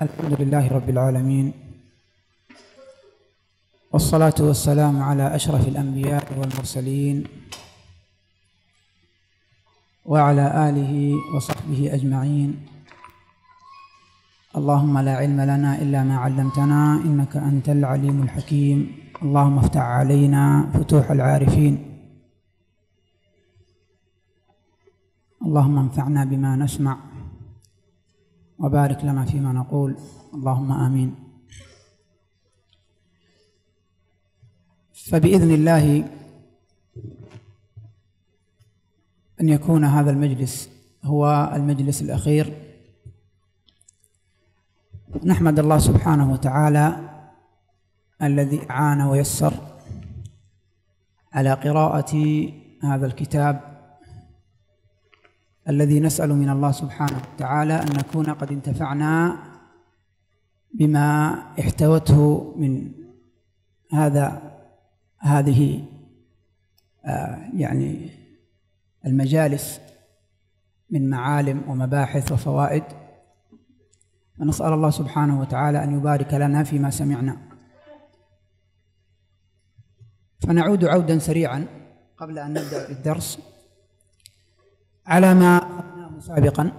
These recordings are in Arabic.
الحمد لله رب العالمين والصلاة والسلام على أشرف الأنبياء والمرسلين وعلى آله وصحبه أجمعين اللهم لا علم لنا إلا ما علمتنا إنك أنت العليم الحكيم اللهم افتح علينا فتوح العارفين اللهم انفعنا بما نسمع وبارك لنا فيما نقول اللهم امين فباذن الله ان يكون هذا المجلس هو المجلس الاخير نحمد الله سبحانه وتعالى الذي اعان ويسر على قراءه هذا الكتاب الذي نسأل من الله سبحانه وتعالى أن نكون قد انتفعنا بما احتوته من هذا هذه آه، يعني المجالس من معالم ومباحث وفوائد ونسأل الله سبحانه وتعالى أن يبارك لنا فيما سمعنا فنعود عودا سريعا قبل أن نبدأ بالدرس على ما سابقا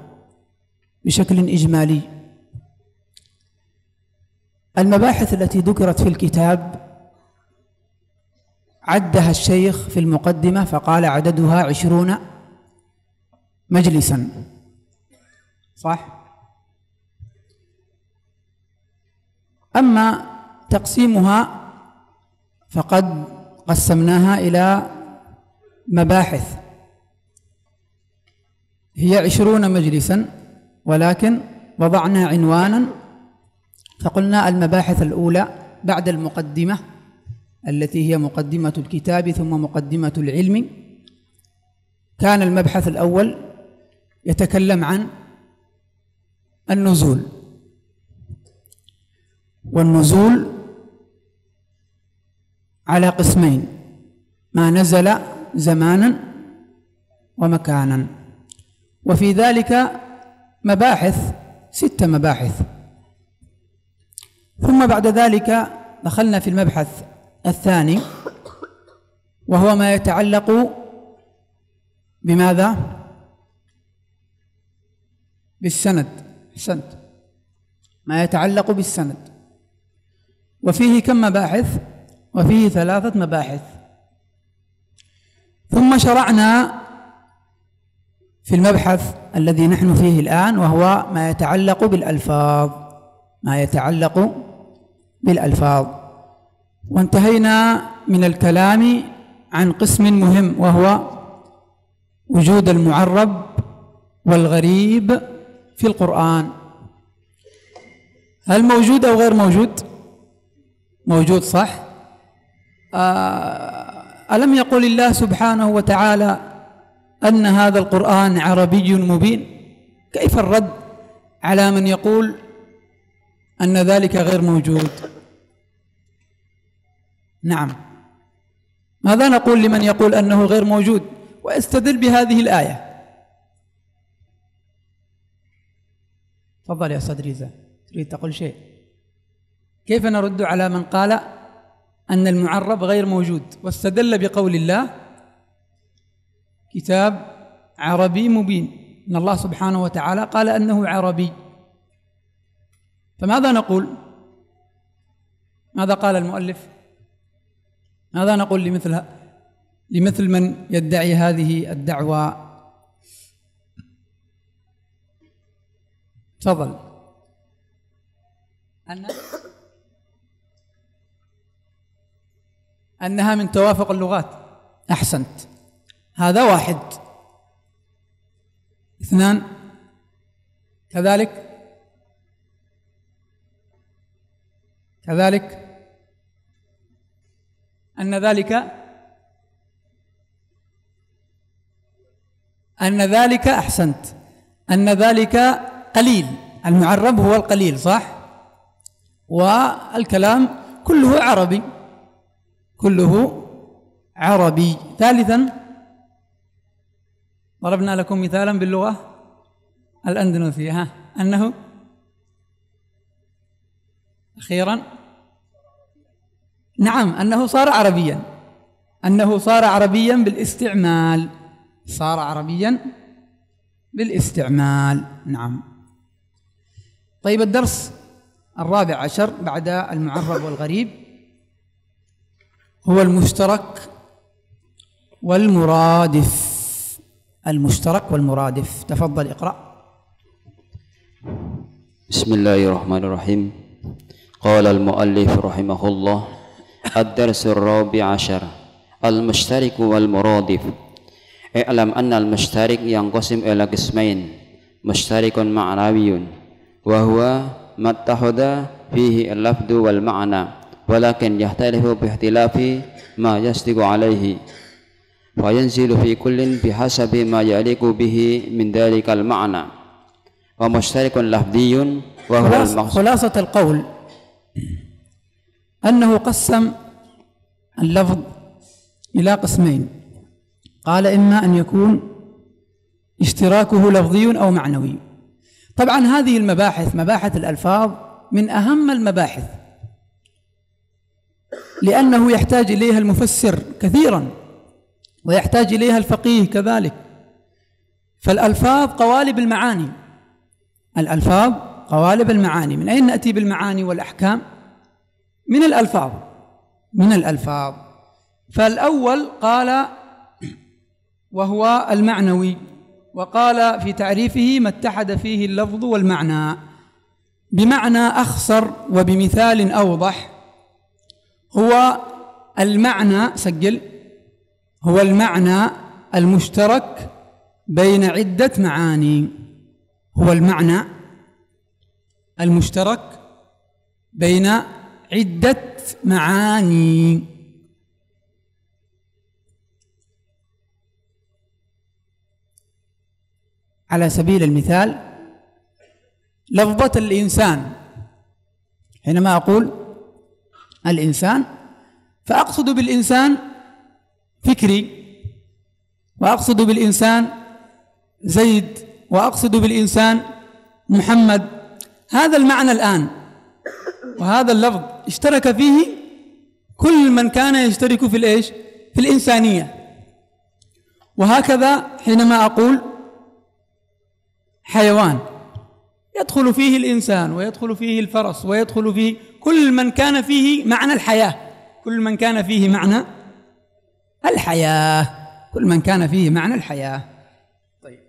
بشكل إجمالي المباحث التي ذكرت في الكتاب عدها الشيخ في المقدمة فقال عددها عشرون مجلسا صح أما تقسيمها فقد قسمناها إلى مباحث هي عشرون مجلسا ولكن وضعنا عنوانا فقلنا المباحث الأولى بعد المقدمة التي هي مقدمة الكتاب ثم مقدمة العلم كان المبحث الأول يتكلم عن النزول والنزول على قسمين ما نزل زمانا ومكانا وفي ذلك مباحث ست مباحث ثم بعد ذلك دخلنا في المبحث الثاني وهو ما يتعلق بماذا بالسند احسنت ما يتعلق بالسند وفيه كم مباحث وفيه ثلاثه مباحث ثم شرعنا في المبحث الذي نحن فيه الآن وهو ما يتعلق بالألفاظ ما يتعلق بالألفاظ وانتهينا من الكلام عن قسم مهم وهو وجود المعرب والغريب في القرآن هل موجود أو غير موجود؟ موجود صح؟ آه، ألم يقل الله سبحانه وتعالى أن هذا القرآن عربي مبين كيف الرد على من يقول أن ذلك غير موجود نعم ماذا نقول لمن يقول أنه غير موجود ويستدل بهذه الآية تفضل يا أستاذ ريزا تريد تقول شيء كيف نرد على من قال أن المعرب غير موجود واستدل بقول الله كتاب عربي مبين ان الله سبحانه وتعالى قال انه عربي فماذا نقول ماذا قال المؤلف ماذا نقول لمثل لمثل من يدعي هذه الدعوه تفضل أن أنها من توافق اللغات أحسنت هذا واحد اثنان كذلك كذلك أن ذلك أن ذلك أحسنت أن ذلك قليل المعرب هو القليل صح والكلام كله عربي كله عربي ثالثا ضربنا لكم مثالا باللغة الأندونيسية ها أنه أخيرا نعم أنه صار عربيا أنه صار عربيا بالاستعمال صار عربيا بالاستعمال نعم طيب الدرس الرابع عشر بعد المعرب والغريب هو المشترك والمرادف المشترك والمرادف تفضل اقرأ بسم الله الرحمن الرحيم قال المؤلف رحمه الله الدرس الرابع عشر المشترك والمرادف اعلم أن المشترك ينقسم إلى قسمين مشترك معنوي وهو ما اتحد فيه اللفظ والمعنى ولكن يختلف باختلاف ما يصدق عليه فينزل في كل بحسب ما يليق به من ذلك المعنى ومشترك لفظي وهو المقصود خلاصة القول أنه قسم اللفظ إلى قسمين قال إما أن يكون اشتراكه لفظي أو معنوي طبعا هذه المباحث مباحث الألفاظ من أهم المباحث لأنه يحتاج إليها المفسر كثيرا ويحتاج إليها الفقيه كذلك فالألفاظ قوالب المعاني الألفاظ قوالب المعاني من أين نأتي بالمعاني والأحكام من الألفاظ من الألفاظ فالأول قال وهو المعنوي وقال في تعريفه ما اتحد فيه اللفظ والمعنى بمعنى أخصر وبمثال أوضح هو المعنى سجل هو المعنى المشترك بين عدة معاني هو المعنى المشترك بين عدة معاني على سبيل المثال لفظة الإنسان حينما أقول الإنسان فأقصد بالإنسان فكري وأقصد بالإنسان زيد وأقصد بالإنسان محمد هذا المعنى الآن وهذا اللفظ اشترك فيه كل من كان يشترك في الإيش في الإنسانية وهكذا حينما أقول حيوان يدخل فيه الإنسان ويدخل فيه الفرس ويدخل فيه كل من كان فيه معنى الحياة كل من كان فيه معنى الحياة كل من كان فيه معنى الحياة طيب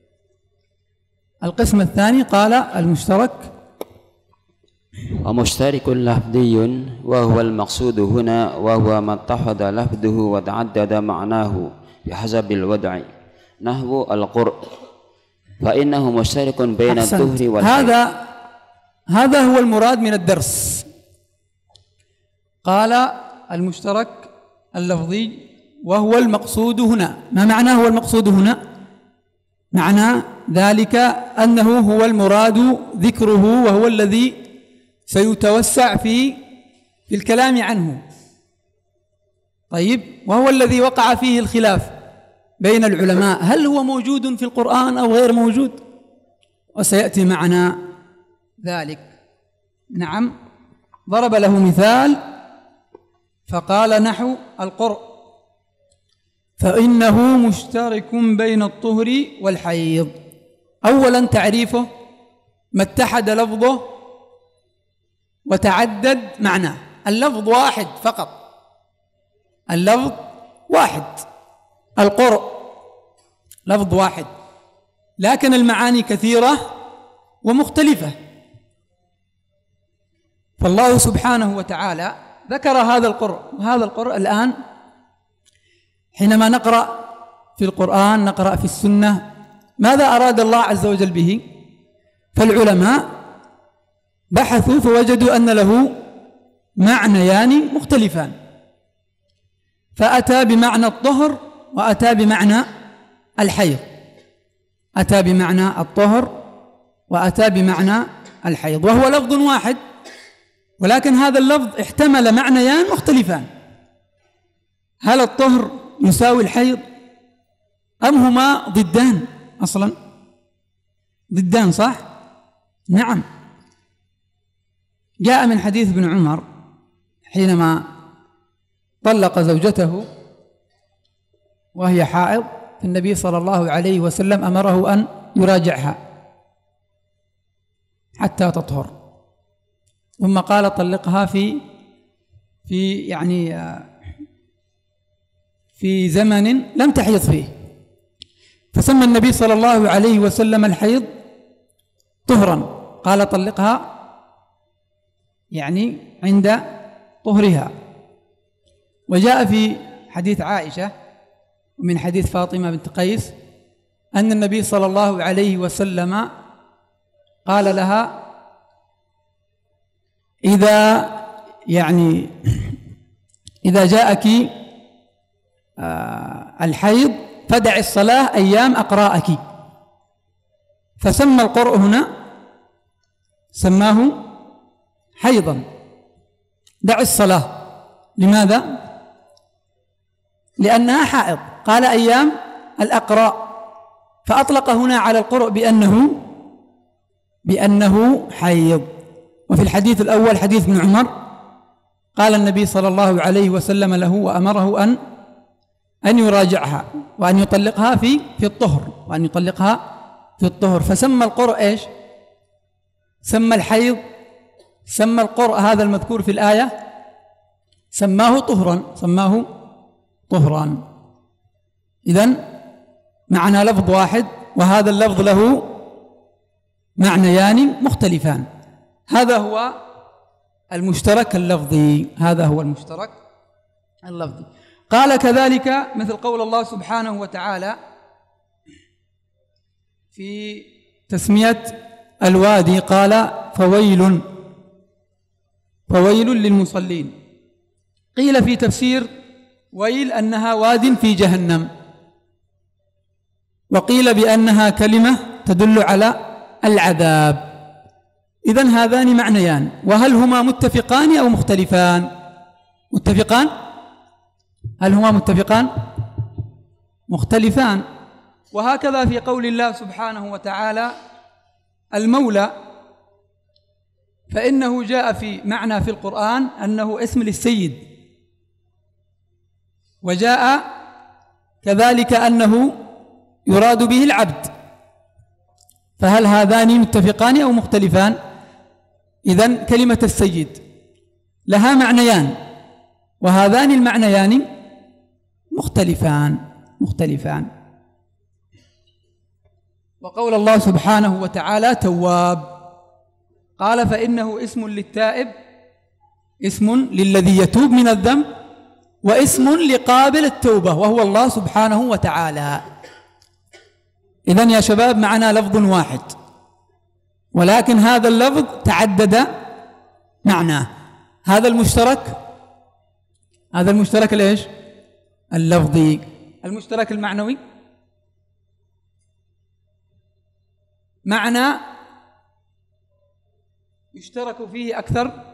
القسم الثاني قال المشترك ومشترك لفظي وهو المقصود هنا وهو ما اتحد لفظه وتعدد معناه بحسب الوضع نحو القرء فإنه مشترك بين الظهر والحياة هذا هذا هو المراد من الدرس قال المشترك اللفظي وهو المقصود هنا ما معنى هو المقصود هنا معنى ذلك أنه هو المراد ذكره وهو الذي سيتوسع في في الكلام عنه طيب وهو الذي وقع فيه الخلاف بين العلماء هل هو موجود في القرآن أو غير موجود وسيأتي معنا ذلك نعم ضرب له مثال فقال نحو القرآن فإنه مشترك بين الطهر والحيض أولا تعريفه ما اتحد لفظه وتعدد معناه اللفظ واحد فقط اللفظ واحد القرء لفظ واحد لكن المعاني كثيرة ومختلفة فالله سبحانه وتعالى ذكر هذا القرء وهذا القرء الآن حينما نقرأ في القرآن نقرأ في السنة ماذا أراد الله عز وجل به فالعلماء بحثوا فوجدوا أن له معنيان مختلفان فأتى بمعنى الطهر وأتى بمعنى الحيض أتى بمعنى الطهر وأتى بمعنى الحيض وهو لفظ واحد ولكن هذا اللفظ احتمل معنيان مختلفان هل الطهر يساوي الحيض أم هما ضدان أصلا ضدان صح نعم جاء من حديث ابن عمر حينما طلق زوجته وهي حائض النبي صلى الله عليه وسلم أمره أن يراجعها حتى تطهر ثم قال طلقها في في يعني آه، في زمن لم تحيض فيه فسمى النبي صلى الله عليه وسلم الحيض طهرا قال طلقها يعني عند طهرها وجاء في حديث عائشة ومن حديث فاطمة بنت قيس أن النبي صلى الله عليه وسلم قال لها إذا يعني إذا جاءك آه، الحيض فدع الصلاة أيام أقراءك فسمى القرء هنا سماه حيضا دع الصلاة لماذا؟ لأنها حائض قال أيام الأقراء فأطلق هنا على القرء بأنه بأنه حيض وفي الحديث الأول حديث ابن عمر قال النبي صلى الله عليه وسلم له وأمره أن أن يراجعها وأن يطلقها في في الطهر وأن يطلقها في الطهر فسمى القرء إيش سمى الحيض سمى القرء هذا المذكور في الآية سماه طهرا سماه طهرا إذا معنى لفظ واحد وهذا اللفظ له معنيان مختلفان هذا هو المشترك اللفظي هذا هو المشترك اللفظي قال كذلك مثل قول الله سبحانه وتعالى في تسمية الوادي قال فويل فويل للمصلين قيل في تفسير ويل أنها واد في جهنم وقيل بأنها كلمة تدل على العذاب إذا هذان معنيان وهل هما متفقان أو مختلفان متفقان هل هما متفقان مختلفان وهكذا في قول الله سبحانه وتعالى المولى فإنه جاء في معنى في القرآن أنه اسم للسيد وجاء كذلك أنه يراد به العبد فهل هذان متفقان أو مختلفان إذن كلمة السيد لها معنيان وهذان المعنيان مختلفان مختلفان وقول الله سبحانه وتعالى تواب قال فإنه اسم للتائب اسم للذي يتوب من الذنب واسم لقابل التوبة وهو الله سبحانه وتعالى إذن يا شباب معنا لفظ واحد ولكن هذا اللفظ تعدد معناه هذا المشترك هذا المشترك ليش؟ اللفظي المشترك المعنوي معنى يشترك فيه أكثر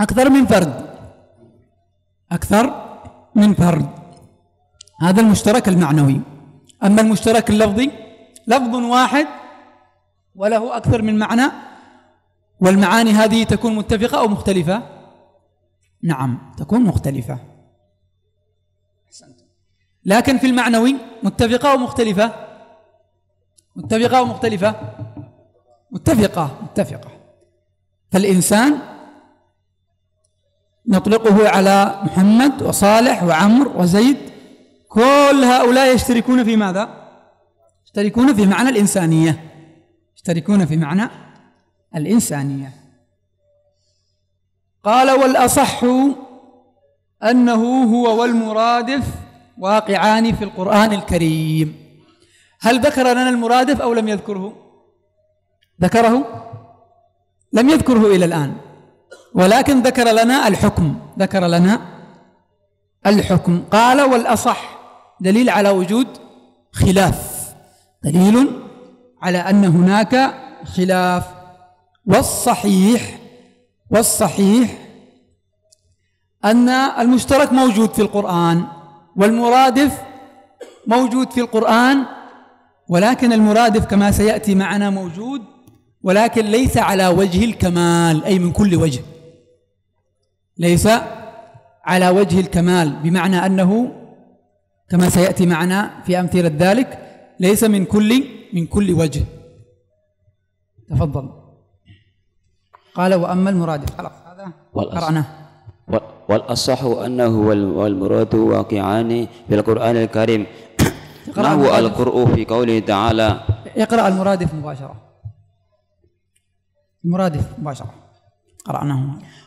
أكثر من فرد أكثر من فرد هذا المشترك المعنوي أما المشترك اللفظي لفظ واحد وله أكثر من معنى والمعاني هذه تكون متفقة أو مختلفة نعم تكون مختلفة لكن في المعنوي متفقة ومختلفة متفقة ومختلفة متفقة متفقة فالإنسان نطلقه على محمد وصالح وعمر وزيد كل هؤلاء يشتركون في ماذا؟ يشتركون في معنى الإنسانية يشتركون في معنى الإنسانية قال والأصح أنه هو والمرادف واقعان في القرآن الكريم هل ذكر لنا المرادف أو لم يذكره ذكره لم يذكره إلى الآن ولكن ذكر لنا الحكم ذكر لنا الحكم قال والأصح دليل على وجود خلاف دليل على أن هناك خلاف والصحيح والصحيح أن المشترك موجود في القرآن والمرادف موجود في القرآن ولكن المرادف كما سيأتي معنا موجود ولكن ليس على وجه الكمال أي من كل وجه ليس على وجه الكمال بمعنى أنه كما سيأتي معنا في أمثلة ذلك ليس من كل من كل وجه تفضل قال وأما المرادف خلاص هذا قرأناه والأصح أنه والمراد واقعان في القرآن الكريم ما هو القرء في قوله تعالى اقرأ المرادف مباشرة المرادف مباشرة قرأناه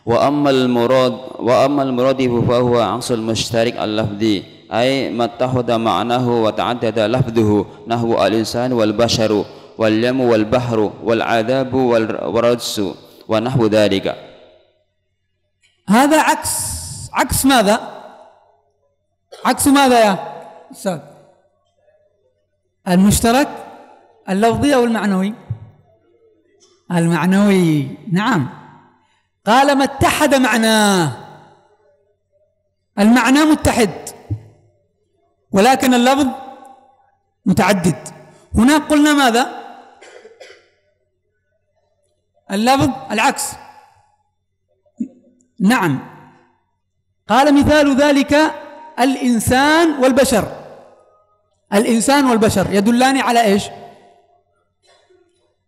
وأما المراد وأما المرادف فهو عنص المشترك اللفظي أي ما اتخذ معناه وتعدد لفظه نحو الإنسان والبشر واليم والبحر والعذاب والرجس ونحو ذلك هذا عكس عكس ماذا عكس ماذا يا أستاذ المشترك اللفظي أو المعنوي المعنوي نعم قال ما اتحد معناه المعنى متحد ولكن اللفظ متعدد هناك قلنا ماذا اللفظ العكس نعم قال مثال ذلك الإنسان والبشر الإنسان والبشر يدلان على إيش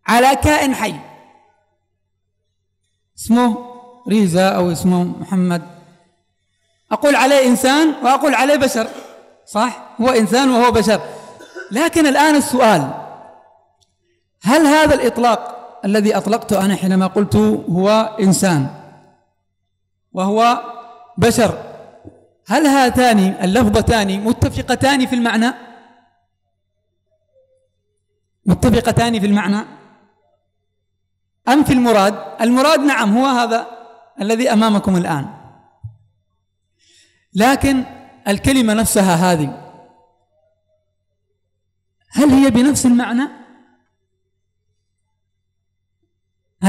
على كائن حي اسمه ريزا أو اسمه محمد أقول عليه إنسان وأقول عليه بشر صح هو إنسان وهو بشر لكن الآن السؤال هل هذا الإطلاق الذي أطلقته أنا حينما قلت هو إنسان وهو بشر هل هاتان اللفظتان متفقتان في المعنى متفقتان في المعنى أم في المراد المراد نعم هو هذا الذي أمامكم الآن لكن الكلمة نفسها هذه هل هي بنفس المعنى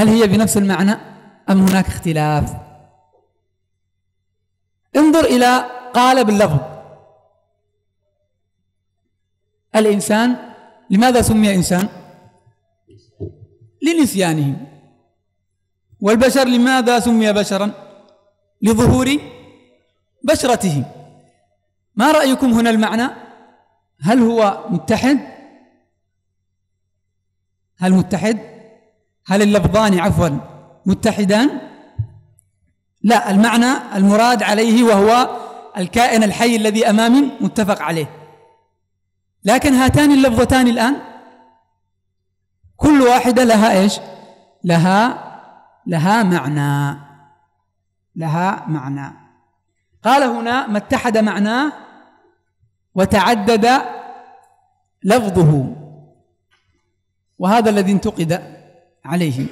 هل هي بنفس المعنى أم هناك اختلاف انظر إلى قال باللفظ الإنسان لماذا سمي إنسان لنسيانه والبشر لماذا سمي بشرا لظهور بشرته ما رأيكم هنا المعنى هل هو متحد هل متحد هل اللفظان عفوا متحدان لا المعنى المراد عليه وهو الكائن الحي الذي امامي متفق عليه لكن هاتان اللفظتان الان كل واحده لها ايش لها لها معنى لها معنى قال هنا ما اتحد معناه وتعدد لفظه وهذا الذي انتقد عليهم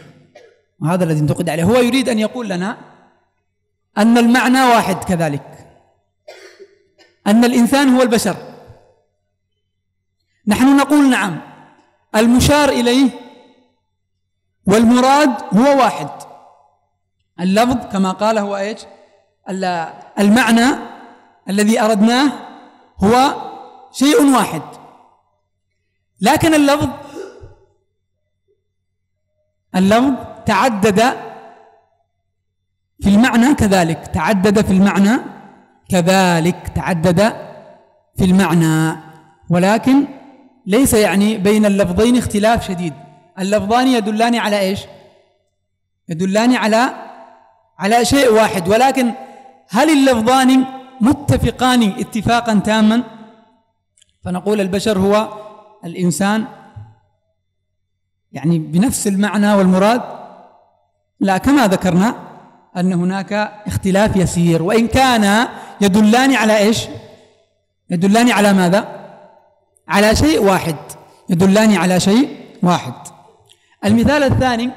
وهذا الذي انتقد عليه هو يريد أن يقول لنا أن المعنى واحد كذلك أن الإنسان هو البشر نحن نقول نعم المشار إليه والمراد هو واحد اللفظ كما قال هو ايش؟ المعنى الذي اردناه هو شيء واحد لكن اللفظ اللفظ تعدد في المعنى كذلك تعدد في المعنى كذلك تعدد في المعنى ولكن ليس يعني بين اللفظين اختلاف شديد اللفظان يدلان على ايش يدلان على على شيء واحد ولكن هل اللفظان متفقان اتفاقا تاما فنقول البشر هو الانسان يعني بنفس المعنى والمراد لا كما ذكرنا أن هناك اختلاف يسير وإن كان يدلان على إيش يدلان على ماذا على شيء واحد يدلان على شيء واحد المثال الثاني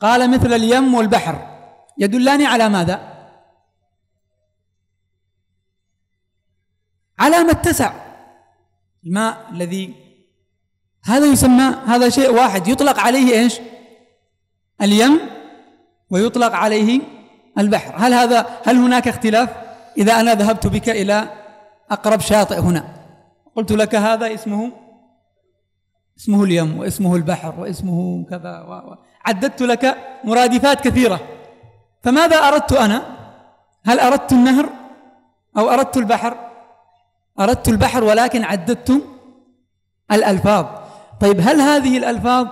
قال مثل اليم والبحر يدلان على ماذا على ما اتسع الماء الذي هذا يسمى هذا شيء واحد يطلق عليه ايش؟ اليم ويطلق عليه البحر، هل هذا هل هناك اختلاف؟ اذا انا ذهبت بك الى اقرب شاطئ هنا قلت لك هذا اسمه اسمه اليم واسمه البحر واسمه كذا و... عددت لك مرادفات كثيره فماذا اردت انا؟ هل اردت النهر او اردت البحر؟ اردت البحر ولكن عددت الالفاظ طيب هل هذه الألفاظ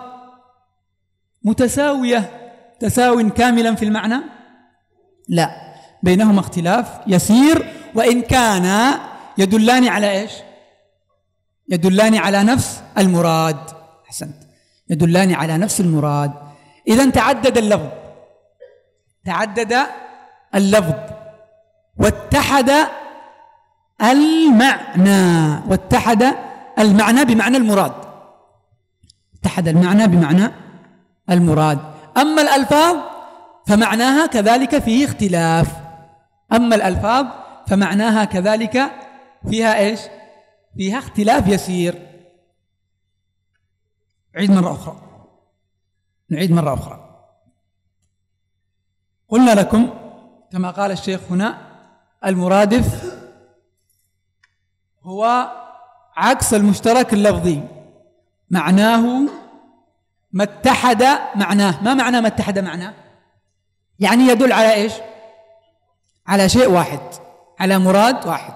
متساوية تساو كاملا في المعنى لا بينهما اختلاف يسير وإن كان يدلان على إيش يدلان على نفس المراد أحسنت يدلان على نفس المراد إذا تعدد اللفظ تعدد اللفظ واتحد المعنى واتحد المعنى بمعنى المراد اتحد المعنى بمعنى المراد أما الألفاظ فمعناها كذلك فيه اختلاف أما الألفاظ فمعناها كذلك فيها إيش فيها اختلاف يسير عيد مرة أخرى نعيد مرة أخرى قلنا لكم كما قال الشيخ هنا المرادف هو عكس المشترك اللفظي معناه ما اتحد معناه ما معنى ما اتحد معناه يعني يدل على ايش على شيء واحد على مراد واحد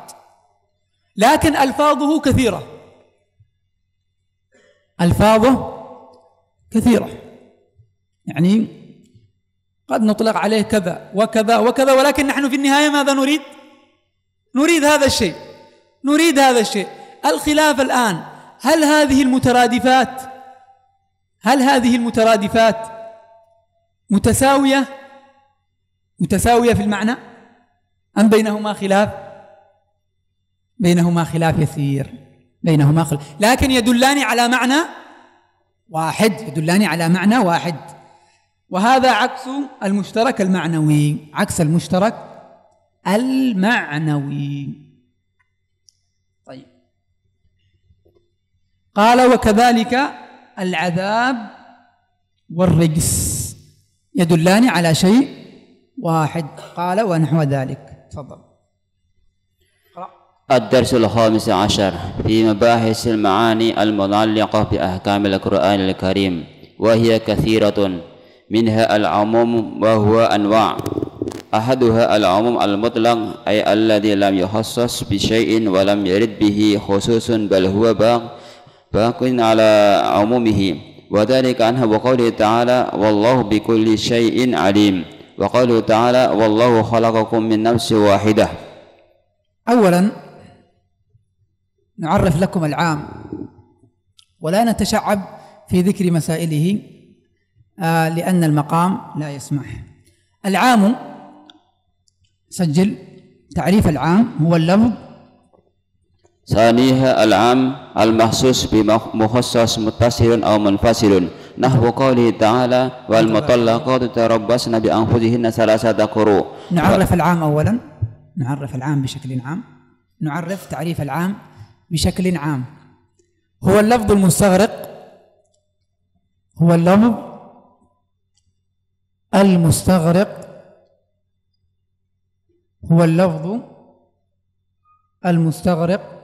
لكن الفاظه كثيره الفاظه كثيره يعني قد نطلق عليه كذا وكذا وكذا ولكن نحن في النهايه ماذا نريد نريد هذا الشيء نريد هذا الشيء الخلاف الان هل هذه المترادفات هل هذه المترادفات متساوية متساوية في المعنى أم بينهما خلاف بينهما خلاف يسير بينهما خلاف لكن يدلان على معنى واحد يدلان على معنى واحد وهذا عكس المشترك المعنوي عكس المشترك المعنوي قال وكذلك العذاب والرجس يدلان على شيء واحد قال ونحو ذلك تفضل الدرس الخامس عشر في مباحث المعاني المتعلقة بأحكام القرآن الكريم وهي كثيرة منها العموم وهو أنواع أحدها العموم المطلق أي الذي لم يخصص بشيء ولم يرد به خصوص بل هو باق باق على عمومه وذلك عنها وقوله تعالى والله بكل شيء عليم وقوله تعالى والله خلقكم من نفس واحدة أولا نعرف لكم العام ولا نتشعب في ذكر مسائله آه لأن المقام لا يسمح العام سجل تعريف العام هو اللفظ ثانيها العام المخصوص بمخصص متصل أو منفصل نحو قوله تعالى والمطلقات تربصن بأنفسهن ثلاثة قروء نعرف ف... العام أولا نعرف العام بشكل عام نعرف تعريف العام بشكل عام هو اللفظ المستغرق هو اللفظ المستغرق هو اللفظ المستغرق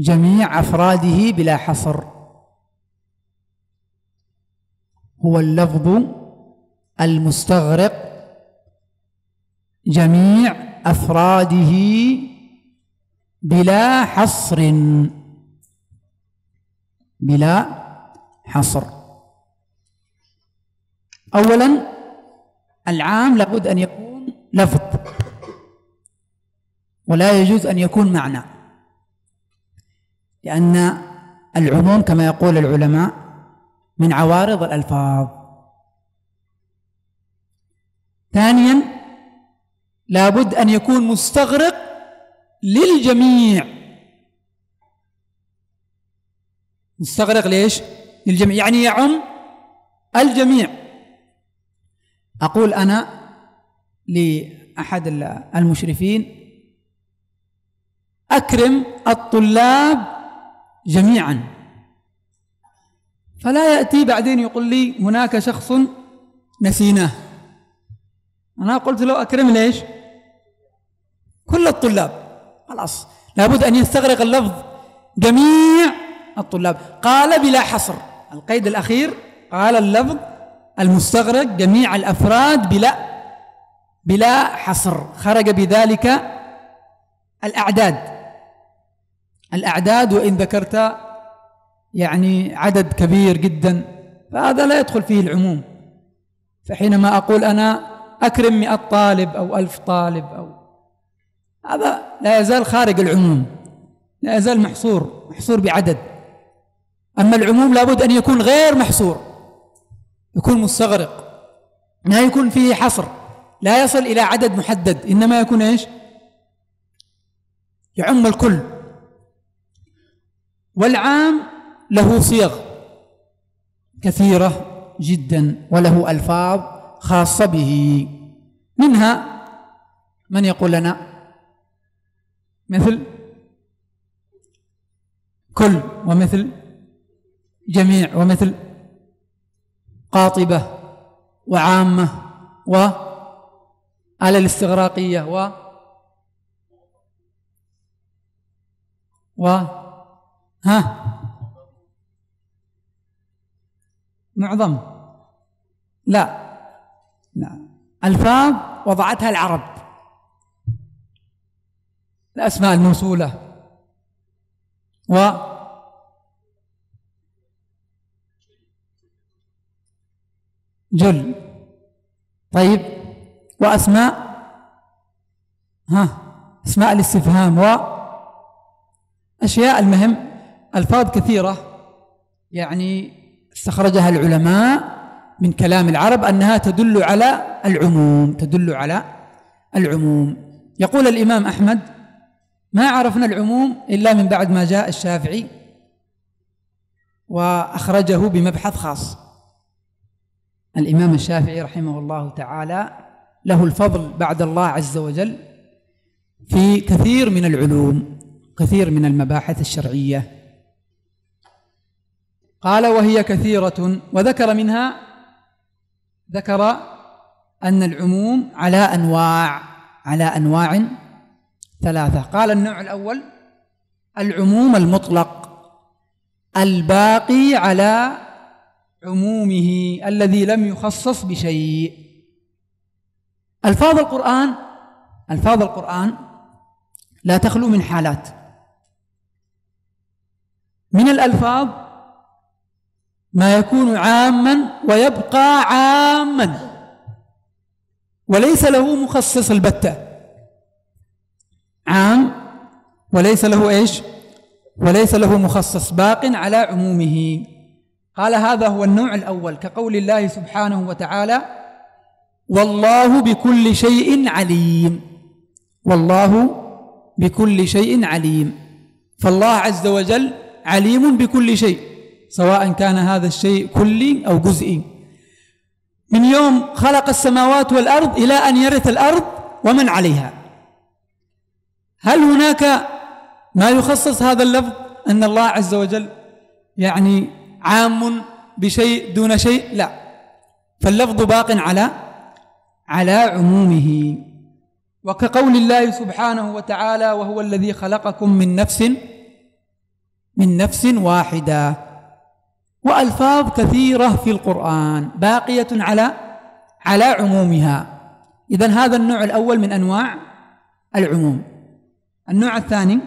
جميع أفراده بلا حصر هو اللفظ المستغرق جميع أفراده بلا حصر بلا حصر أولا العام لابد أن يكون لفظ ولا يجوز أن يكون معنى لأن العموم كما يقول العلماء من عوارض الألفاظ ثانيا لابد أن يكون مستغرق للجميع مستغرق ليش؟ للجميع يعني يعم الجميع أقول أنا لأحد المشرفين أكرم الطلاب جميعا فلا يأتي بعدين يقول لي هناك شخص نسيناه أنا قلت له أكرم ليش كل الطلاب خلاص لابد أن يستغرق اللفظ جميع الطلاب قال بلا حصر القيد الأخير قال اللفظ المستغرق جميع الأفراد بلا بلا حصر خرج بذلك الأعداد الأعداد وإن ذكرت يعني عدد كبير جدا فهذا لا يدخل فيه العموم فحينما أقول أنا أكرم مئة طالب أو ألف طالب أو هذا لا يزال خارج العموم لا يزال محصور محصور بعدد أما العموم لابد أن يكون غير محصور يكون مستغرق لا يكون فيه حصر لا يصل إلى عدد محدد إنما يكون إيش يعم الكل والعام له صيغ كثيرة جدا وله ألفاظ خاصة به منها من يقول لنا مثل كل ومثل جميع ومثل قاطبة وعامة و على الاستغراقية و و ها معظم لا نعم الفاظ وضعتها العرب الأسماء الموصولة و جل طيب وأسماء ها أسماء الاستفهام و أشياء المهم ألفاظ كثيرة يعني استخرجها العلماء من كلام العرب أنها تدل على العموم تدل على العموم يقول الإمام أحمد ما عرفنا العموم إلا من بعد ما جاء الشافعي وأخرجه بمبحث خاص الإمام الشافعي رحمه الله تعالى له الفضل بعد الله عز وجل في كثير من العلوم كثير من المباحث الشرعيه قال وهي كثيرة وذكر منها ذكر أن العموم على أنواع على أنواع ثلاثة قال النوع الأول العموم المطلق الباقي على عمومه الذي لم يخصص بشيء الفاظ القرآن الفاظ القرآن لا تخلو من حالات من الألفاظ ما يكون عاما ويبقى عاما وليس له مخصص البتة عام وليس له ايش وليس له مخصص باق على عمومه قال هذا هو النوع الاول كقول الله سبحانه وتعالى والله بكل شيء عليم والله بكل شيء عليم فالله عز وجل عليم بكل شيء سواء كان هذا الشيء كلي أو جزئي من يوم خلق السماوات والأرض إلى أن يرث الأرض ومن عليها هل هناك ما يخصص هذا اللفظ أن الله عز وجل يعني عام بشيء دون شيء لا فاللفظ باق على على عمومه وكقول الله سبحانه وتعالى وهو الذي خلقكم من نفس من نفس واحده والفاظ كثيره في القران باقيه على على عمومها اذا هذا النوع الاول من انواع العموم النوع الثاني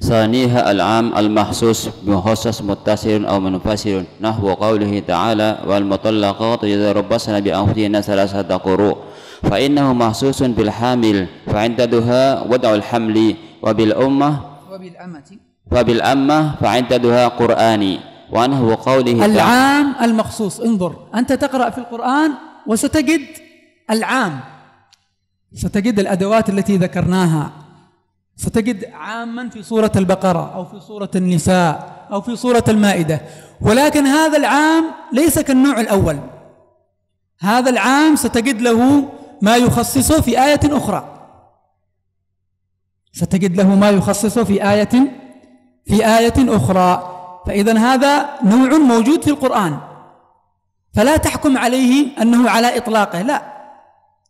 ثانيها العام المحسوس بمخصص متصل أو منفصل نحو قوله تعالى والمطلقات يتربصن بأنفسهن ثلاثة قروء فإنه محسوس بالحامل فعندها وضع الحمل وبالأمة وبالأمة وبالأمة فعددها قرآني وأنه قوله العام المخصوص انظر أنت تقرأ في القرآن وستجد العام ستجد الأدوات التي ذكرناها ستجد عاما في سورة البقرة أو في سورة النساء أو في سورة المائدة ولكن هذا العام ليس كالنوع الأول هذا العام ستجد له ما يخصصه في آية أخرى ستجد له ما يخصصه في آية في آية أخرى فإذا هذا نوع موجود في القرآن فلا تحكم عليه أنه على إطلاقه لا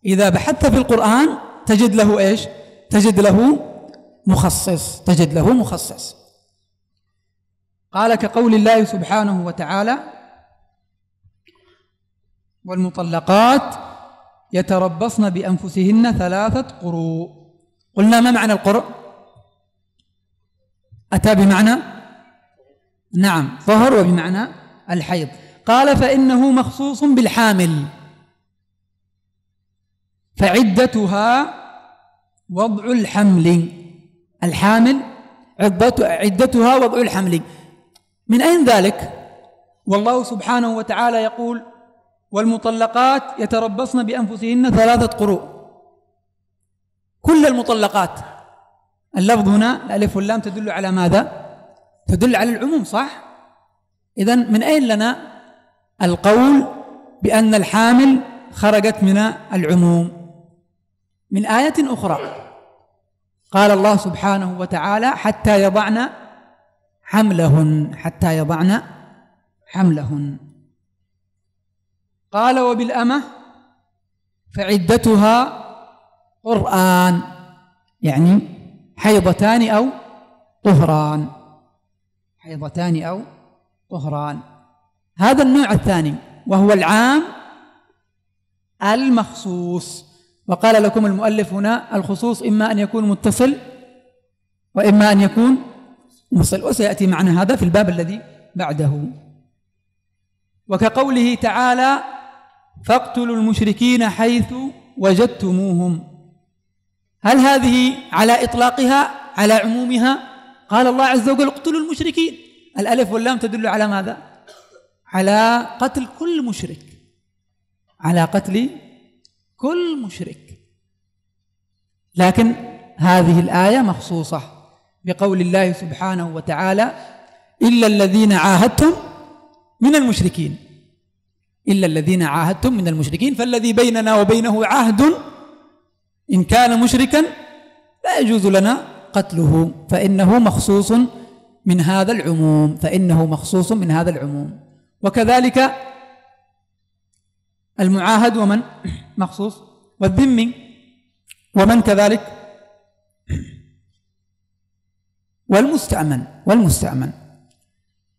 إذا بحثت في القرآن تجد له إيش تجد له مخصص تجد له مخصص قال كقول الله سبحانه وتعالى والمطلقات يتربصن بأنفسهن ثلاثة قروء قلنا ما معنى القرء أتى بمعنى نعم ظهر وبمعنى الحيض قال فإنه مخصوص بالحامل فعدتها وضع الحمل الحامل عدتها وضع الحمل من أين ذلك؟ والله سبحانه وتعالى يقول والمطلقات يتربصن بأنفسهن ثلاثة قروء كل المطلقات اللفظ هنا الألف واللام تدل على ماذا؟ تدل على العموم صح؟ إذا من أين لنا القول بأن الحامل خرجت من العموم من آية أخرى قال الله سبحانه وتعالى حتى يضعن حملهن حتى يضعن حملهن قال وبالأمة فعدتها قرآن يعني حيضتان أو طهران حيضتان أو طهران هذا النوع الثاني وهو العام المخصوص وقال لكم المؤلف هنا الخصوص إما أن يكون متصل وإما أن يكون مفصل وسيأتي معنا هذا في الباب الذي بعده وكقوله تعالى فاقتلوا المشركين حيث وجدتموهم هل هذه على إطلاقها على عمومها قال الله عز وجل اقتلوا المشركين الألف واللام تدل على ماذا على قتل كل مشرك على قتل كل مشرك لكن هذه الآية مخصوصة بقول الله سبحانه وتعالى إلا الذين عاهدتم من المشركين إلا الذين عاهدتم من المشركين فالذي بيننا وبينه عهد إن كان مشركا لا يجوز لنا قتله فإنه مخصوص من هذا العموم فإنه مخصوص من هذا العموم وكذلك المعاهد ومن مخصوص والذمي ومن كذلك والمستأمن والمستأمن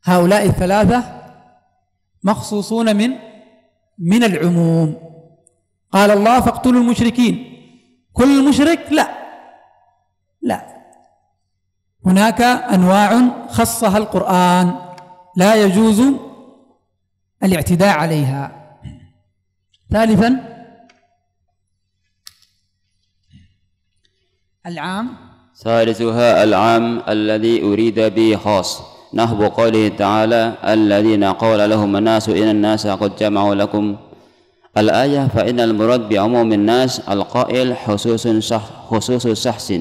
هؤلاء الثلاثة مخصوصون من من العموم قال الله فاقتلوا المشركين كل مشرك لا لا هناك انواع خصها القران لا يجوز الاعتداء عليها ثالثا العام ثالثها العام الذي اريد به خاص نحو قوله تعالى الذين قال لهم الناس إن الناس قد جمعوا لكم الآية فإن المراد بعموم الناس القائل خصوص شخص خصوص شخص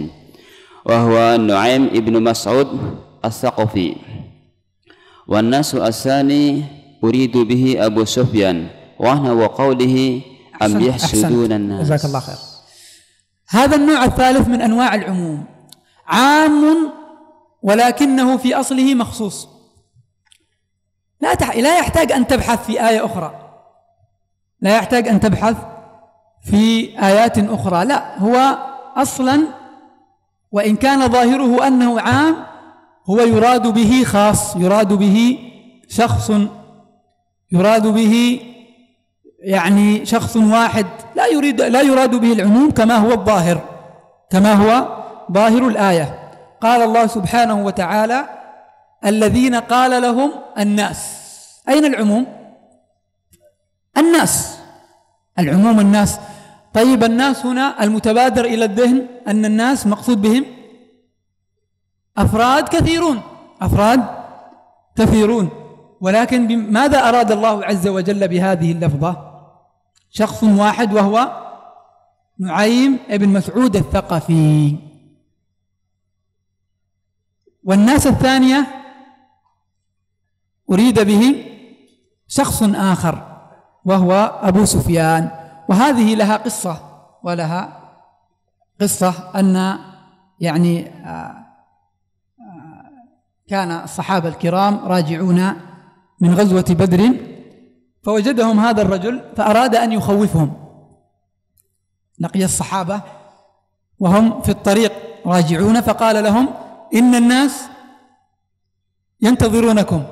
وهو نعيم ابن مسعود الثقفي والناس الثاني أريد به أبو سفيان وهنا وقوله أم يحسدون الناس جزاك الله خير هذا النوع الثالث من أنواع العموم عام ولكنه في أصله مخصوص لا لا يحتاج أن تبحث في آية أخرى لا يحتاج أن تبحث في آيات أخرى لا هو أصلا وإن كان ظاهره أنه عام هو يراد به خاص يراد به شخص يراد به يعني شخص واحد لا يريد لا يراد به العموم كما هو الظاهر كما هو ظاهر الآية قال الله سبحانه وتعالى الذين قال لهم الناس أين العموم الناس العموم الناس طيب الناس هنا المتبادر الى الذهن ان الناس مقصود بهم افراد كثيرون افراد كثيرون ولكن ماذا اراد الله عز وجل بهذه اللفظه شخص واحد وهو نعيم ابن مسعود الثقفي والناس الثانيه اريد به شخص اخر وهو أبو سفيان وهذه لها قصة ولها قصة أن يعني آه، آه، كان الصحابة الكرام راجعون من غزوة بدر فوجدهم هذا الرجل فأراد أن يخوفهم لقي الصحابة وهم في الطريق راجعون فقال لهم إن الناس ينتظرونكم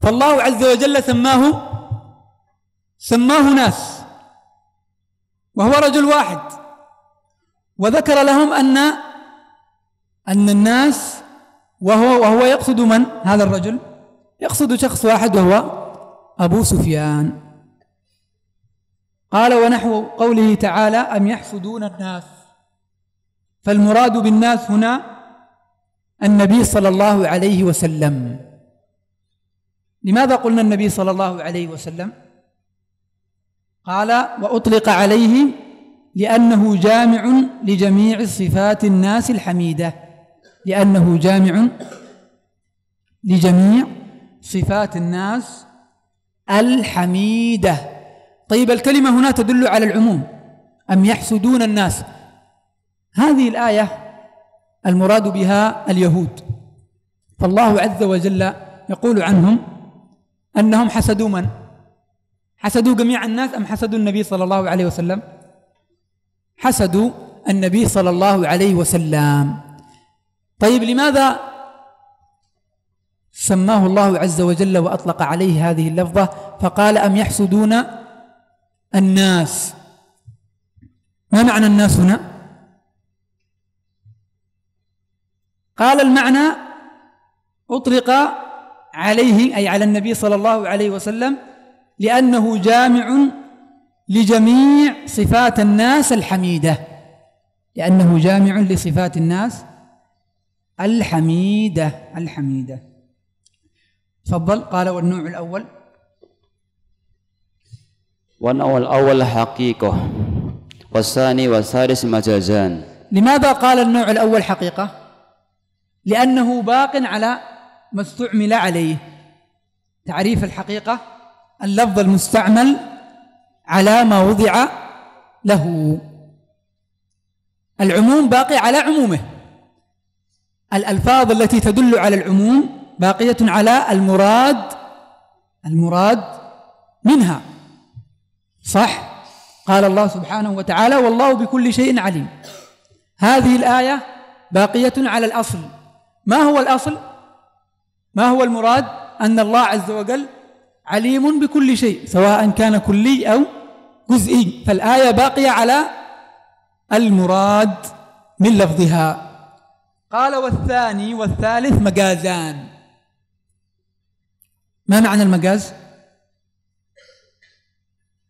فالله عز وجل سماه سماه ناس وهو رجل واحد وذكر لهم ان ان الناس وهو وهو يقصد من هذا الرجل يقصد شخص واحد وهو ابو سفيان قال ونحو قوله تعالى ام يحسدون الناس فالمراد بالناس هنا النبي صلى الله عليه وسلم لماذا قلنا النبي صلى الله عليه وسلم قال وأطلق عليه لأنه جامع لجميع صفات الناس الحميدة لأنه جامع لجميع صفات الناس الحميدة طيب الكلمة هنا تدل على العموم أم يحسدون الناس هذه الآية المراد بها اليهود فالله عز وجل يقول عنهم أنهم حسدوا من؟ حسدوا جميع الناس أم حسدوا النبي صلى الله عليه وسلم حسدوا النبي صلى الله عليه وسلم طيب لماذا سماه الله عز وجل وأطلق عليه هذه اللفظة فقال أم يحسدون الناس ما معنى الناس هنا قال المعنى أطلق عليه أي على النبي صلى الله عليه وسلم لأنه جامع لجميع صفات الناس الحميدة لأنه جامع لصفات الناس الحميدة الحميدة تفضل قال والنوع الأول والنوع الأول حقيقة والثاني والثالث مجازان لماذا قال النوع الأول حقيقة لأنه باق على ما استعمل عليه تعريف الحقيقة اللفظ المستعمل على ما وضع له العموم باقي على عمومه الألفاظ التي تدل على العموم باقية على المراد المراد منها صح قال الله سبحانه وتعالى والله بكل شيء عليم هذه الآية باقية على الأصل ما هو الأصل ما هو المراد أن الله عز وجل عليم بكل شيء سواء كان كلي أو جزئي فالآية باقية على المراد من لفظها قال والثاني والثالث مجازان ما معنى المجاز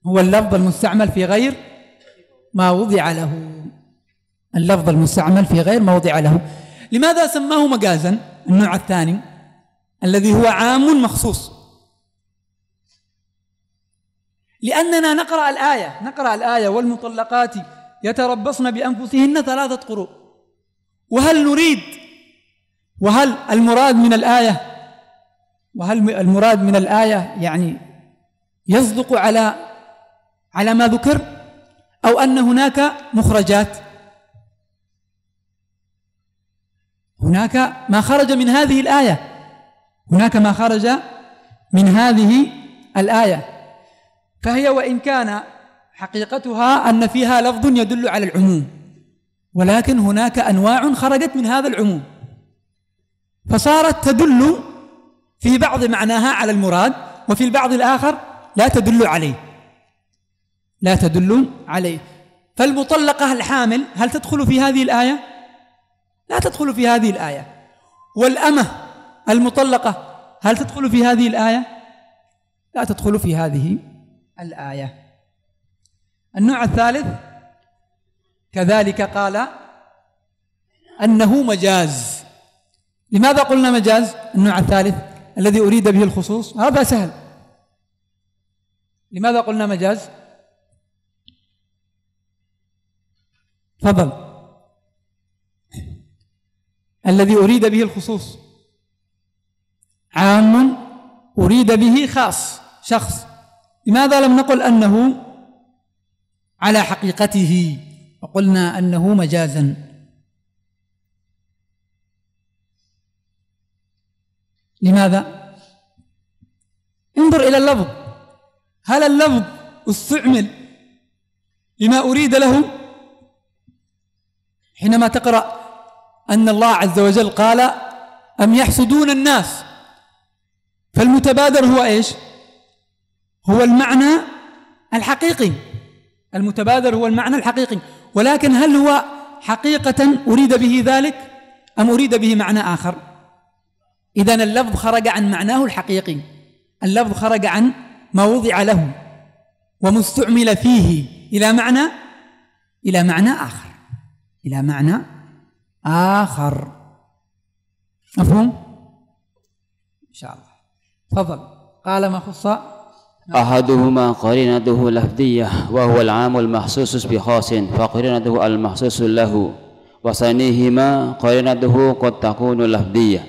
هو اللفظ المستعمل في غير ما وضع له اللفظ المستعمل في غير ما وضع له لماذا سماه مجازا النوع الثاني الذي هو عام مخصوص لأننا نقرأ الآية نقرأ الآية والمطلقات يتربصن بأنفسهن ثلاثة قروء وهل نريد وهل المراد من الآية وهل المراد من الآية يعني يصدق على على ما ذكر أو أن هناك مخرجات هناك ما خرج من هذه الآية هناك ما خرج من هذه الآية فهي وإن كان حقيقتها أن فيها لفظ يدل على العموم ولكن هناك أنواع خرجت من هذا العموم فصارت تدل في بعض معناها على المراد وفي البعض الآخر لا تدل عليه لا تدل عليه فالمطلقة الحامل هل تدخل في هذه الآية؟ لا تدخل في هذه الآية والأمة المطلقة هل تدخل في هذه الآية؟ لا تدخل في هذه الآية النوع الثالث كذلك قال أنه مجاز لماذا قلنا مجاز النوع الثالث الذي أريد به الخصوص هذا سهل لماذا قلنا مجاز تفضل الذي أريد به الخصوص عام أريد به خاص شخص لماذا لم نقل أنه على حقيقته وقلنا أنه مجازا لماذا؟ انظر إلى اللفظ هل اللفظ استعمل لما أريد له حينما تقرأ أن الله عز وجل قال أم يحسدون الناس فالمتبادر هو إيش؟ هو المعنى الحقيقي المتبادر هو المعنى الحقيقي ولكن هل هو حقيقة أريد به ذلك أم أريد به معنى آخر إذا اللفظ خرج عن معناه الحقيقي اللفظ خرج عن ما وضع له ومستعمل فيه إلى معنى إلى معنى آخر إلى معنى آخر مفهوم؟ إن شاء الله تفضل قال ما خص أحدهما قرينته لفظية وهو العام المحسوس بخاص فقرينته المحسوس له وثانيهما قرينته قد تكون لفظية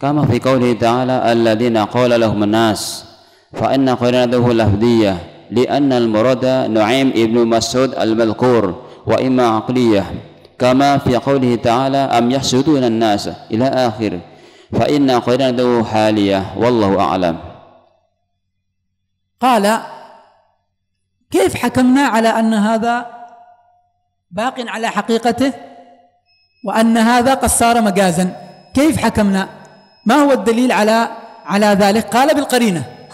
كما في قوله تعالى الذين قال لهم الناس فإن قرينته لفظية لأن المراد نعيم ابن مسعود المذكور وإما عقلية كما في قوله تعالى أم يحسدون الناس إلى آخر فإن قرينته حالية والله أعلم قال كيف حكمنا على أن هذا باق على حقيقته وأن هذا قد صار مجازا كيف حكمنا ما هو الدليل على على ذلك قال بالقرينة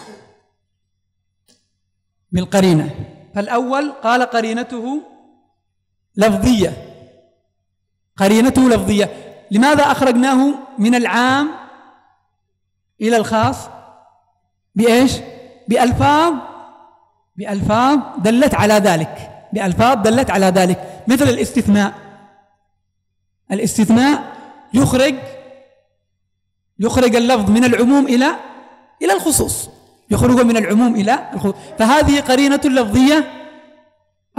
بالقرينة فالأول قال قرينته لفظية قرينته لفظية لماذا أخرجناه من العام إلى الخاص بإيش؟ بألفاظ بألفاظ دلت على ذلك بألفاظ دلت على ذلك مثل الاستثناء الاستثناء يخرج يخرج اللفظ من العموم إلى إلى الخصوص يخرجه من العموم إلى الخصوص فهذه قرينة لفظية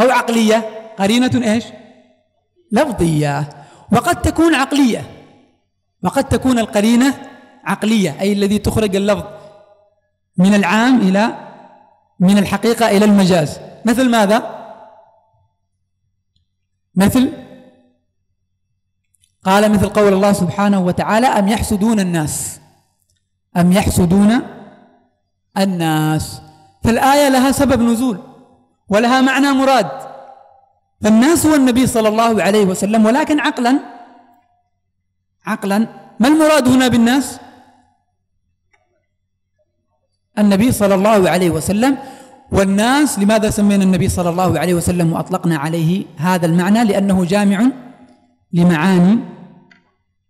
أو عقلية قرينة إيش لفظية وقد تكون عقلية وقد تكون القرينة عقلية أي الذي تخرج اللفظ من العام إلى من الحقيقة إلى المجاز مثل ماذا؟ مثل قال مثل قول الله سبحانه وتعالى أم يحسدون الناس أم يحسدون الناس فالآية لها سبب نزول ولها معنى مراد فالناس هو النبي صلى الله عليه وسلم ولكن عقلا عقلا ما المراد هنا بالناس؟ النبي صلى الله عليه وسلم والناس لماذا سمينا النبي صلى الله عليه وسلم واطلقنا عليه هذا المعنى لانه جامع لمعاني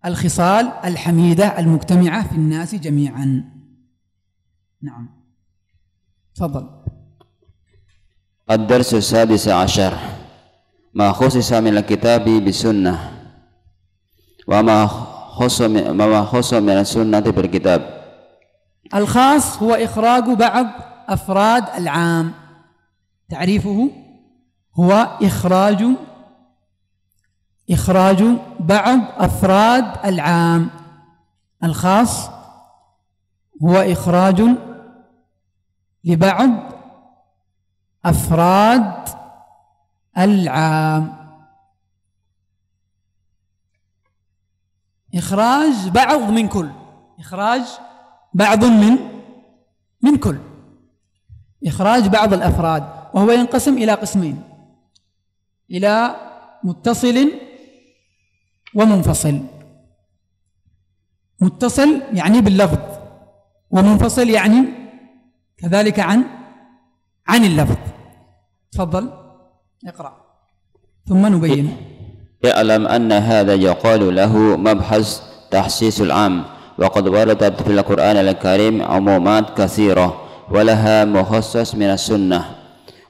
الخصال الحميده المجتمعه في الناس جميعا نعم تفضل الدرس السادس عشر ما خصص من الكتاب بالسنه وما خص ما خص من السنه بالكتاب الخاص هو إخراج بعض أفراد العام تعريفه هو إخراج إخراج بعض أفراد العام الخاص هو إخراج لبعض أفراد العام إخراج بعض من كل إخراج بعض من من كل إخراج بعض الأفراد وهو ينقسم إلى قسمين إلى متصل ومنفصل متصل يعني باللفظ ومنفصل يعني كذلك عن عن اللفظ تفضل اقرأ ثم نبين يعلم أن هذا يقال له مبحث تحسيس العام وقد وردت في القرآن الكريم عمومات كثيرة ولها مخصص من السنة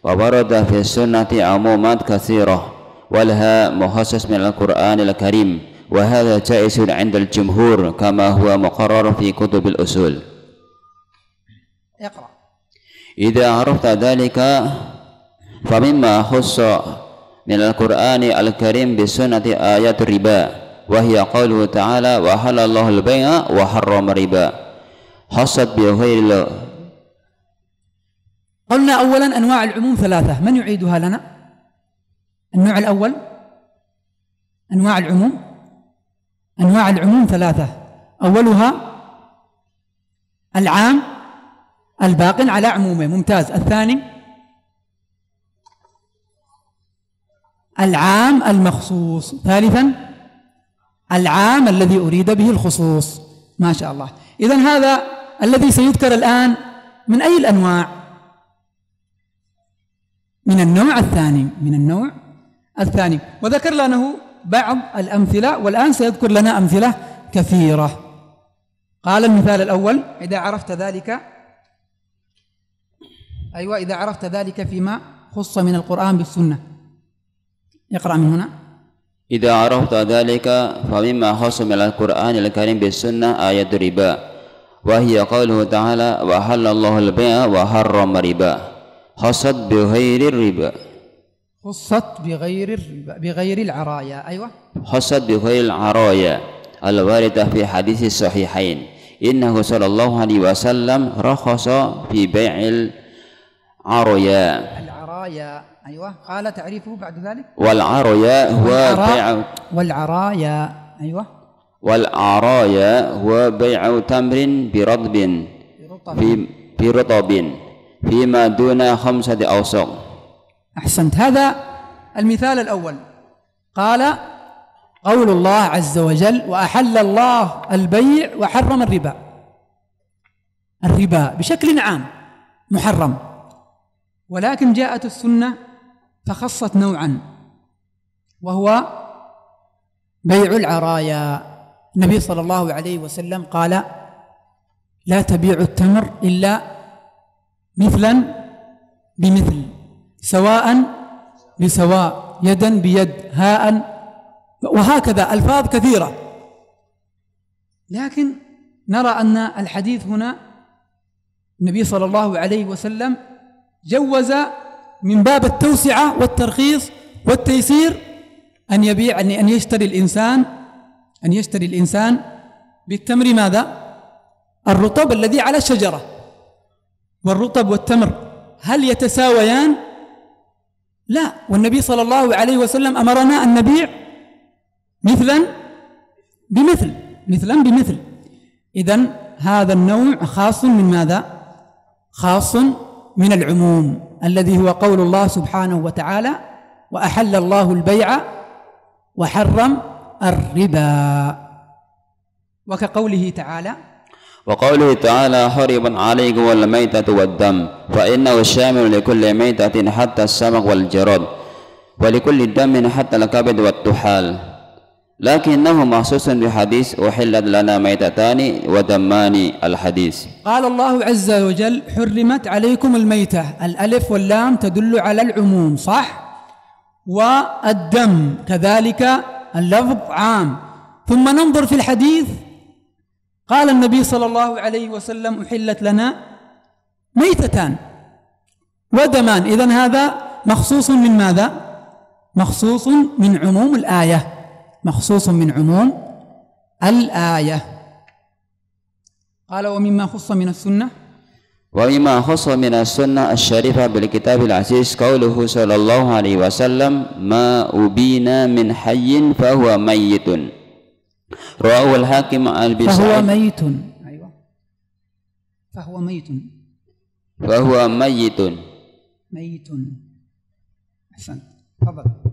وورد في السنة عمومات كثيرة ولها مخصص من القرآن الكريم وهذا جائز عند الجمهور كما هو مقرر في كتب الأصول اقرأ إذا عرفت ذلك فمما خص من القرآن الكريم بسنة آيات الربا وهي قوله تعالى وحل الله البيع وحرم ربا حصد بغير الله قلنا أولا أنواع العموم ثلاثة من يعيدها لنا النوع الأول أنواع العموم أنواع العموم ثلاثة أولها العام الباق على عمومه ممتاز الثاني العام المخصوص ثالثا العام الذي أريد به الخصوص ما شاء الله إذا هذا الذي سيذكر الآن من أي الأنواع من النوع الثاني من النوع الثاني وذكر لنا بعض الأمثلة والآن سيذكر لنا أمثلة كثيرة قال المثال الأول إذا عرفت ذلك أيوة إذا عرفت ذلك فيما خص من القرآن بالسنة اقرأ من هنا إذا عرفت ذلك فمما خص من القرآن الكريم بالسنة آية الربا وهي قوله تعالى وحل الله البيع وحرم الربا خصت بغير الربا خصت بغير الربا بغير العرايا أيوة خصت بغير العرايا الواردة في حديث الصحيحين إنه صلى الله عليه وسلم رخص في بيع العرايا والعرايا أيوة قال تعريفه بعد ذلك والعرايا هو بيع والعرايا أيوة والعرايا هو بيع تمر برطب في برطب فيما دون خمسة أوسق أحسنت هذا المثال الأول قال قول الله عز وجل وأحل الله البيع وحرم الربا الربا بشكل عام محرم ولكن جاءت السنة فخصت نوعا وهو بيع العرايا النبي صلى الله عليه وسلم قال لا تبيع التمر إلا مثلا بمثل سواء بسواء يدا بيد هاء وهكذا ألفاظ كثيرة لكن نرى أن الحديث هنا النبي صلى الله عليه وسلم جوز من باب التوسعة والترخيص والتيسير أن يبيع أن يشتري الإنسان أن يشتري الإنسان بالتمر ماذا؟ الرطب الذي على الشجرة والرطب والتمر هل يتساويان؟ لا والنبي صلى الله عليه وسلم أمرنا أن نبيع مثلا بمثل مثلا بمثل إذا هذا النوع خاص من ماذا؟ خاص من العموم الذي هو قول الله سبحانه وتعالى واحل الله البيع وحرم الربا وكقوله تعالى وقوله تعالى حرم عليكم الميتة والدم فإنه شامل لكل ميتة حتى السمك والجراد ولكل دم حتى الكبد والطحال لكنه مخصوص بحديث أحلت لنا ميتتان ودمان الحديث قال الله عز وجل حرمت عليكم الميتة الألف واللام تدل على العموم صح؟ والدم كذلك اللفظ عام ثم ننظر في الحديث قال النبي صلى الله عليه وسلم أحلت لنا ميتتان ودمان إذا هذا مخصوص من ماذا؟ مخصوص من عموم الآية مخصوص من عموم الآية قال ومما خص من السنة ومما خص من السنة الشريفة بالكتاب العزيز قوله صلى الله عليه وسلم ما أبينا من حي فهو ميت رواه الحاكم البصري فهو ميت أيوة فهو ميت فهو ميت ميت أحسنت تفضل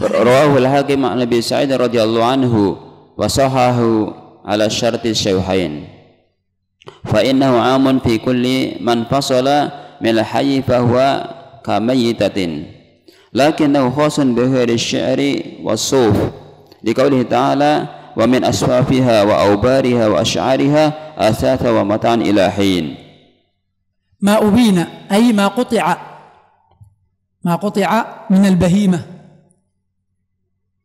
رواه الحاكم عن ابي سعيد رضي الله عنه وصححه على شرط الشيخين فانه عام في كل من فصل من الحي فهو كميتة لكنه خاص بغير الشعر والصوف لقوله تعالى ومن اسفافها وأوبارها وأشعارها اثاث ومتع إلى حين ما أبين أي ما قطع ما قطع من البهيمة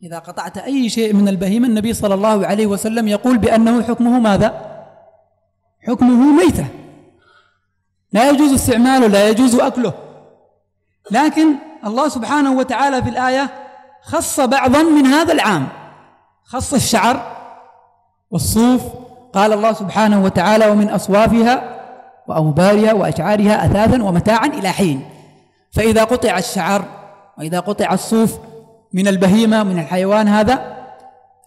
إذا قطعت أي شيء من البهيمة النبي صلى الله عليه وسلم يقول بأنه حكمه ماذا؟ حكمه ميتة لا يجوز استعماله لا يجوز أكله لكن الله سبحانه وتعالى في الآية خص بعضا من هذا العام خص الشعر والصوف قال الله سبحانه وتعالى ومن أصوافها وأوبارها وأشعارها أثاثا ومتاعا إلى حين فإذا قطع الشعر وإذا قطع الصوف من البهيمة من الحيوان هذا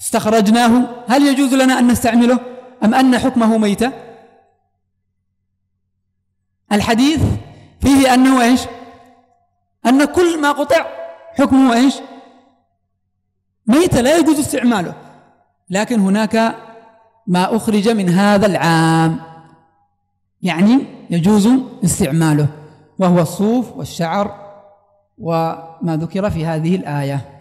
استخرجناه هل يجوز لنا أن نستعمله أم أن حكمه ميتة الحديث فيه أنه إيش أن كل ما قطع حكمه إيش ميتة لا يجوز استعماله لكن هناك ما أخرج من هذا العام يعني يجوز استعماله وهو الصوف والشعر وما ذكر في هذه الآية